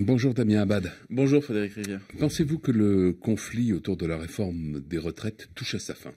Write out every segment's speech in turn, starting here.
Bonjour Damien Abad. Bonjour Frédéric Rivière. Pensez-vous que le conflit autour de la réforme des retraites touche à sa fin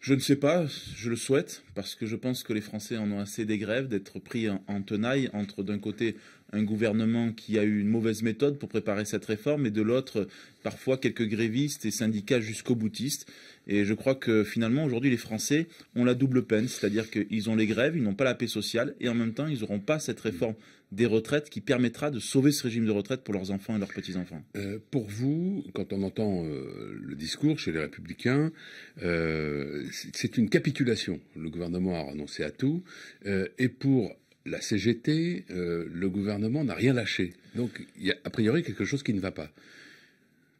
Je ne sais pas, je le souhaite parce que je pense que les Français en ont assez des grèves, d'être pris en, tenaille entre d'un côté un gouvernement qui a eu une mauvaise méthode pour préparer cette réforme et de l'autre parfois quelques grévistes et syndicats jusqu'au boutiste. Et je crois que finalement aujourd'hui les Français ont la double peine, c'est-à-dire qu'ils ont les grèves, ils n'ont pas la paix sociale et en même temps ils n'auront pas cette réforme des retraites qui permettra de sauver ce régime de retraite pour leurs enfants et leurs petits-enfants. Euh, pour vous, quand on entend euh, le discours chez les républicains, euh, c'est une capitulation. Le gouvernement le gouvernement a renoncé à tout. Euh, et pour la CGT, euh, le gouvernement n'a rien lâché. Donc, il y a a priori quelque chose qui ne va pas.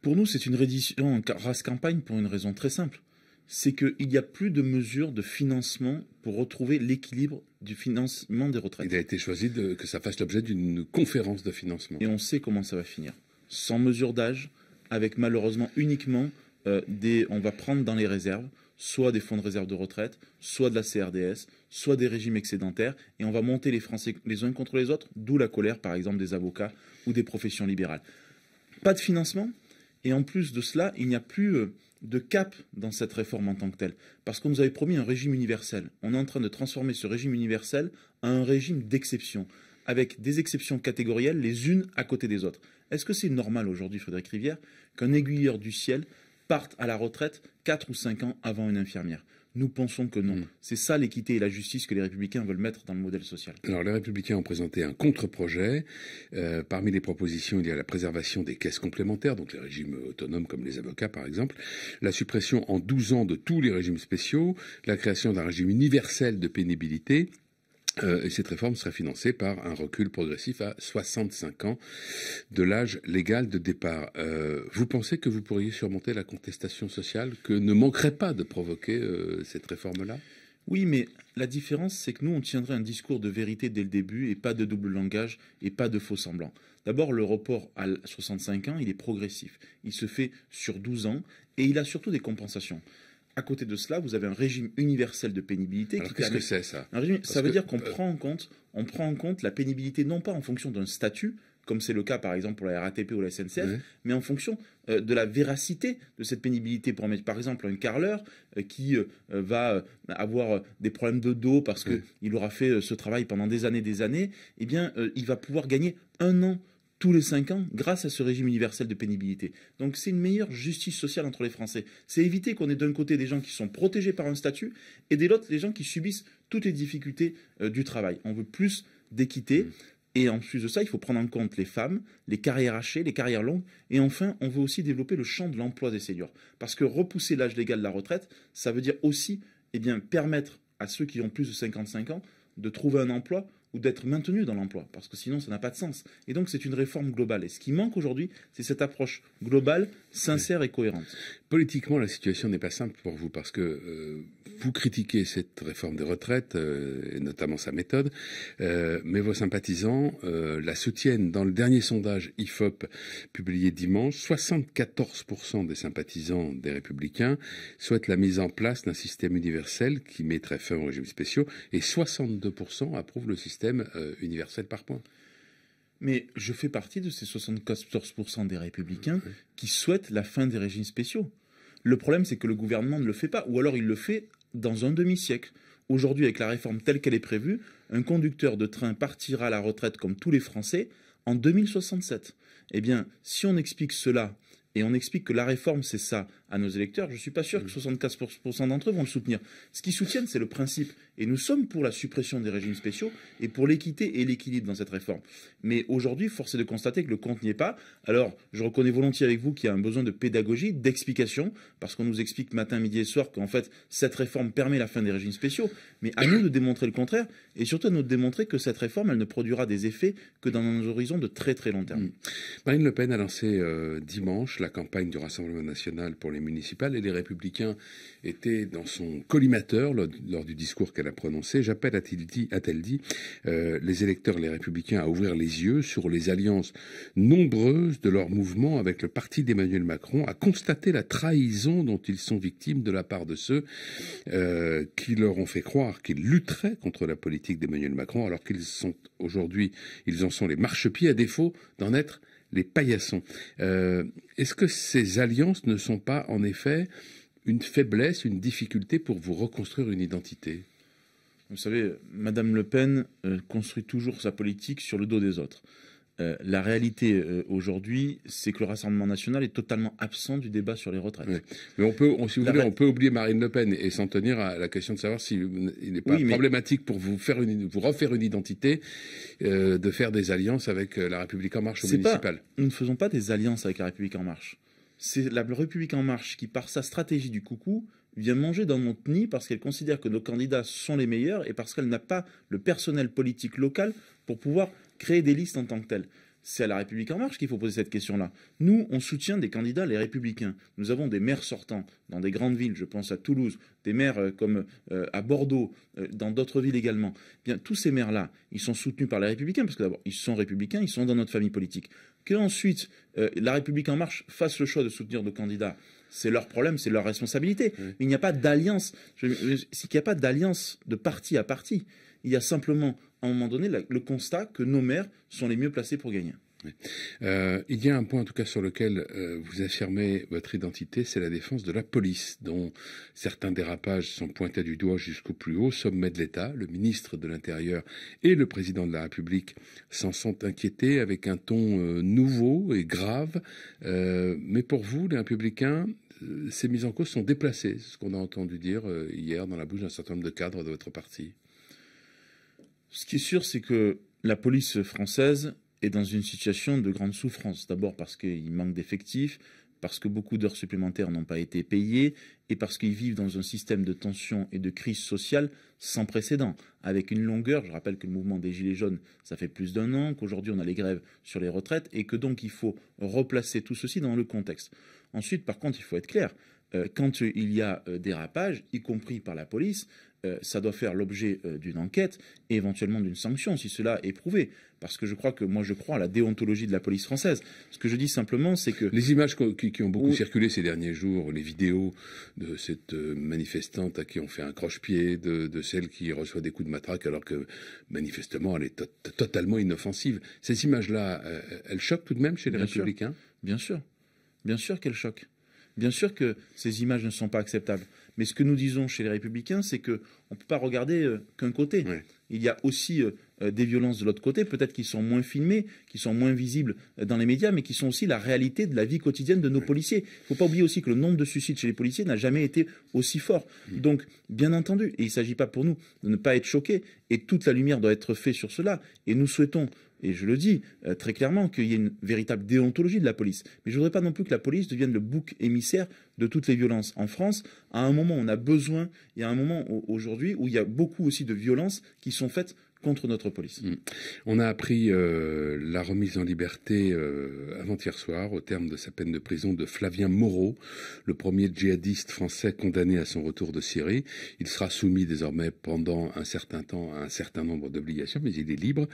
Pour nous, c'est une reddition race campagne pour une raison très simple. C'est qu'il n'y a plus de mesures de financement pour retrouver l'équilibre du financement des retraites. Il a été choisi que ça fasse l'objet d'une conférence de financement. Et on sait comment ça va finir. Sans mesure d'âge, avec malheureusement uniquement euh, des. On va prendre dans les réserves soit des fonds de réserve de retraite, soit de la CRDS, soit des régimes excédentaires, et on va monter les Français les uns contre les autres, d'où la colère par exemple des avocats ou des professions libérales. Pas de financement, et en plus de cela, il n'y a plus euh, de cap dans cette réforme en tant que telle, parce qu'on nous avait promis un régime universel. On est en train de transformer ce régime universel en un régime d'exception, avec des exceptions catégorielles les unes à côté des autres. Est-ce que c'est normal aujourd'hui, Frédéric Rivière, qu'un aiguilleur du ciel partent à la retraite 4 ou 5 ans avant une infirmière. Nous pensons que non. Hmm. C'est ça l'équité et la justice que les républicains veulent mettre dans le modèle social. Alors les républicains ont présenté un contre-projet. Euh, parmi les propositions, il y a la préservation des caisses complémentaires, donc les régimes autonomes comme les avocats par exemple, la suppression en 12 ans de tous les régimes spéciaux, la création d'un régime universel de pénibilité, euh, cette réforme serait financée par un recul progressif à 65 ans de l'âge légal de départ. Euh, vous pensez que vous pourriez surmonter la contestation sociale que ne manquerait pas de provoquer euh, cette réforme-là Oui, mais la différence, c'est que nous, on tiendrait un discours de vérité dès le début et pas de double langage et pas de faux semblants. D'abord, le report à 65 ans, il est progressif. Il se fait sur 12 ans et il a surtout des compensations. À côté de cela, vous avez un régime universel de pénibilité. qui qu'est-ce que c'est ça Ça veut dire qu'on euh, prend en compte, on prend en compte la pénibilité non pas en fonction d'un statut, comme c'est le cas par exemple pour la RATP ou la SNCF, mais en fonction euh, de la véracité de cette pénibilité. Pour mettre par exemple un carleur euh, qui va avoir des problèmes de dos parce qu'il aura fait ce travail pendant des années, des années, eh bien, il va pouvoir gagner un an tous les 5 ans grâce à ce régime universel de pénibilité. Donc c'est une meilleure justice sociale entre les Français. C'est éviter qu'on ait d'un côté des gens qui sont protégés par un statut et de l'autre des gens qui subissent toutes les difficultés euh, du travail. On veut plus d'équité. Et en plus de ça, il faut prendre en compte les femmes, les carrières hachées, les carrières longues. Et enfin, on veut aussi développer le champ de l'emploi des seniors. Parce que repousser l'âge légal de la retraite, ça veut dire aussi eh bien, permettre à ceux qui ont plus de 55 ans de trouver un emploi d'être maintenu dans l'emploi, parce que sinon ça n'a pas de sens. Et donc c'est une réforme globale. Et ce qui manque aujourd'hui, c'est cette approche globale, sincère et cohérente. Politiquement, la situation n'est pas simple pour vous parce que euh, vous critiquez cette réforme des retraites euh, et notamment sa méthode, euh, mais vos sympathisants la soutiennent. Dans le dernier sondage IFOP publié dimanche, 74% des sympathisants des Républicains souhaitent la mise en place d'un système universel qui mettrait fin aux régimes spéciaux et 62% approuvent le système universel par points mais je fais partie de ces 74% des républicains qui souhaitent la fin des régimes spéciaux. Le problème, c'est que le gouvernement ne le fait pas, ou alors il le fait dans un demi-siècle. Aujourd'hui, avec la réforme telle qu'elle est prévue, un conducteur de train partira à la retraite comme tous les Français en 2067. Eh bien, si on explique cela et on explique que la réforme, c'est ça à nos électeurs, je ne suis pas sûr que 75% mmh. d'entre eux vont le soutenir. Ce qu'ils soutiennent, c'est le principe. Et nous sommes pour la suppression des régimes spéciaux et pour l'équité et l'équilibre dans cette réforme. Mais aujourd'hui, force est de constater que le compte n'y est pas. Alors, je reconnais volontiers avec vous qu'il y a un besoin de pédagogie, d'explication, parce qu'on nous explique matin, midi et soir qu'en fait, cette réforme permet la fin des régimes spéciaux. Mais à nous de démontrer le contraire et surtout à nous de démontrer que cette réforme, elle ne produira des effets que dans un horizon de très très long terme. Mmh. Marine Le Pen a lancé euh, dimanche la campagne du Rassemblement national pour les municipales et les Républicains était dans son collimateur lors, du discours qu'elle a prononcé. J'appelle, a-t-elle dit, dit euh, les électeurs, les Républicains à ouvrir les yeux sur les alliances nombreuses de leur mouvement avec le parti d'Emmanuel Macron, à constater la trahison dont ils sont victimes de la part de ceux euh, qui leur ont fait croire qu'ils lutteraient contre la politique d'Emmanuel Macron alors qu'ils sont aujourd'hui, ils en sont les marchepieds à défaut d'en être les paillassons. Euh, est-ce que ces alliances ne sont pas en effet une faiblesse, une difficulté pour vous reconstruire une identité Vous savez, Madame Le Pen euh, construit toujours sa politique sur le dos des autres. Euh, la réalité euh, aujourd'hui, c'est que le Rassemblement national est totalement absent du débat sur les retraites. Mais on peut, si vous voulez, on peut oublier Marine Le Pen et, s'en tenir à la question de savoir s'il n'est pas problématique pour vous, refaire une identité euh, de faire des alliances avec la République en marche au municipal. nous ne faisons pas des alliances avec la République en marche. C'est la République en marche qui, par sa stratégie du coucou, vient manger dans mon nid parce qu'elle considère que nos candidats sont les meilleurs et parce qu'elle n'a pas le personnel politique local pour pouvoir créer des listes en tant que telles. C'est à la République en marche qu'il faut poser cette question-là. Nous, on soutient des candidats, les républicains. Nous avons des maires sortants dans des grandes villes, je pense à Toulouse, des maires euh, comme euh, à Bordeaux, euh, dans d'autres villes également. Eh bien, tous ces maires-là, ils sont soutenus par les républicains, parce que d'abord, ils sont républicains, ils sont dans notre famille politique. Que ensuite, la République en marche fasse le choix de soutenir nos candidats, c'est leur problème, c'est leur responsabilité. il n'y a pas d'alliance. S'il n'y a pas d'alliance de parti à parti, il y a simplement à un moment donné le constat que nos maires sont les mieux placés pour gagner. Euh, il y a un point en tout cas sur lequel euh, vous affirmez votre identité, c'est la défense de la police, dont certains dérapages sont pointés du doigt jusqu'au plus haut sommet de l'État. Le ministre de l'Intérieur et le président de la République s'en sont inquiétés avec un ton euh, nouveau et grave. mais pour vous, les républicains, ces mises en cause sont déplacées, ce qu'on a entendu dire hier dans la bouche d'un certain nombre de cadres de votre parti. Ce qui est sûr, c'est que la police française est dans une situation de grande souffrance. D'abord parce qu'il manque d'effectifs, parce que beaucoup d'heures supplémentaires n'ont pas été payées et parce qu'ils vivent dans un système de tension et de crise sociale sans précédent, avec une longueur. Je rappelle que le mouvement des Gilets jaunes, ça fait plus d'un an, qu'aujourd'hui on a les grèves sur les retraites et que donc il faut replacer tout ceci dans le contexte. Ensuite, par contre, il faut être clair. Euh, quand il y a euh, dérapage, y compris par la police, euh, ça doit faire l'objet d'une enquête et éventuellement d'une sanction si cela est prouvé. Parce que je crois que moi je crois à la déontologie de la police française. Ce que je dis simplement, c'est que les images qui, ont beaucoup circulé ces derniers jours, les vidéos de cette manifestante à qui on fait un croche-pied, de, celle qui reçoit des coups de matraque alors que manifestement elle est totalement inoffensive. Ces images-là, elles choquent tout de même chez les républicains. Bien sûr, bien sûr qu'elles choquent. Bien sûr que ces images ne sont pas acceptables. Mais ce que nous disons chez les Républicains, c'est qu'on ne peut pas regarder euh, qu'un côté. Il y a aussi euh, euh, des violences de l'autre côté, peut-être qui sont moins filmées, qui sont moins visibles dans les médias, mais qui sont aussi la réalité de la vie quotidienne de nos policiers. Il ne faut pas oublier aussi que le nombre de suicides chez les policiers n'a jamais été aussi fort. Donc, bien entendu, il ne s'agit pas pour nous de ne pas être choqués, et toute la lumière doit être faite sur cela. Et nous souhaitons et je le dis euh, très clairement, qu'il y a une véritable déontologie de la police. Mais je ne voudrais pas non plus que la police devienne le bouc émissaire de toutes les violences. En France, à un moment, on a besoin, il y a un moment aujourd'hui où il y a beaucoup aussi de violences qui sont faites contre notre police. Mm. On a appris euh, la remise en liberté euh, avant-hier soir, au terme de sa peine de prison, de Flavien Moreau, le premier djihadiste français condamné à son retour de Syrie. Il sera soumis désormais pendant un certain temps à un certain nombre d'obligations, mais il est libre.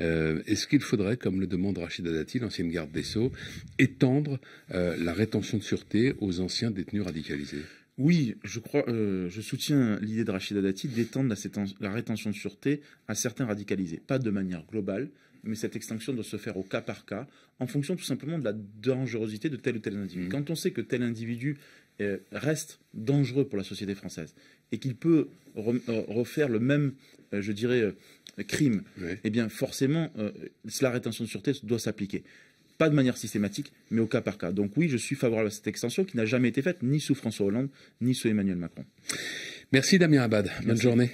Euh, est-ce qu'il faudrait, comme le demande Rachida Dati, l'ancienne garde des Sceaux, étendre la rétention de sûreté aux anciens détenus radicalisés oui, je, crois, euh, je soutiens l'idée de Rachida Dati d'étendre la, rétention de sûreté à certains radicalisés. Pas de manière globale, mais cette extinction doit se faire au cas par cas, en fonction tout simplement de la dangerosité de tel ou tel individu. Mmh. Quand on sait que tel individu euh, reste dangereux pour la société française et qu'il peut euh, refaire le même, je dirais, crime, eh bien forcément, la rétention de sûreté doit s'appliquer pas de manière systématique, mais au cas par cas. Donc oui, je suis favorable à cette extension qui n'a jamais été faite ni sous François Hollande, ni sous Emmanuel Macron. Merci Damien Abad. Bonne journée.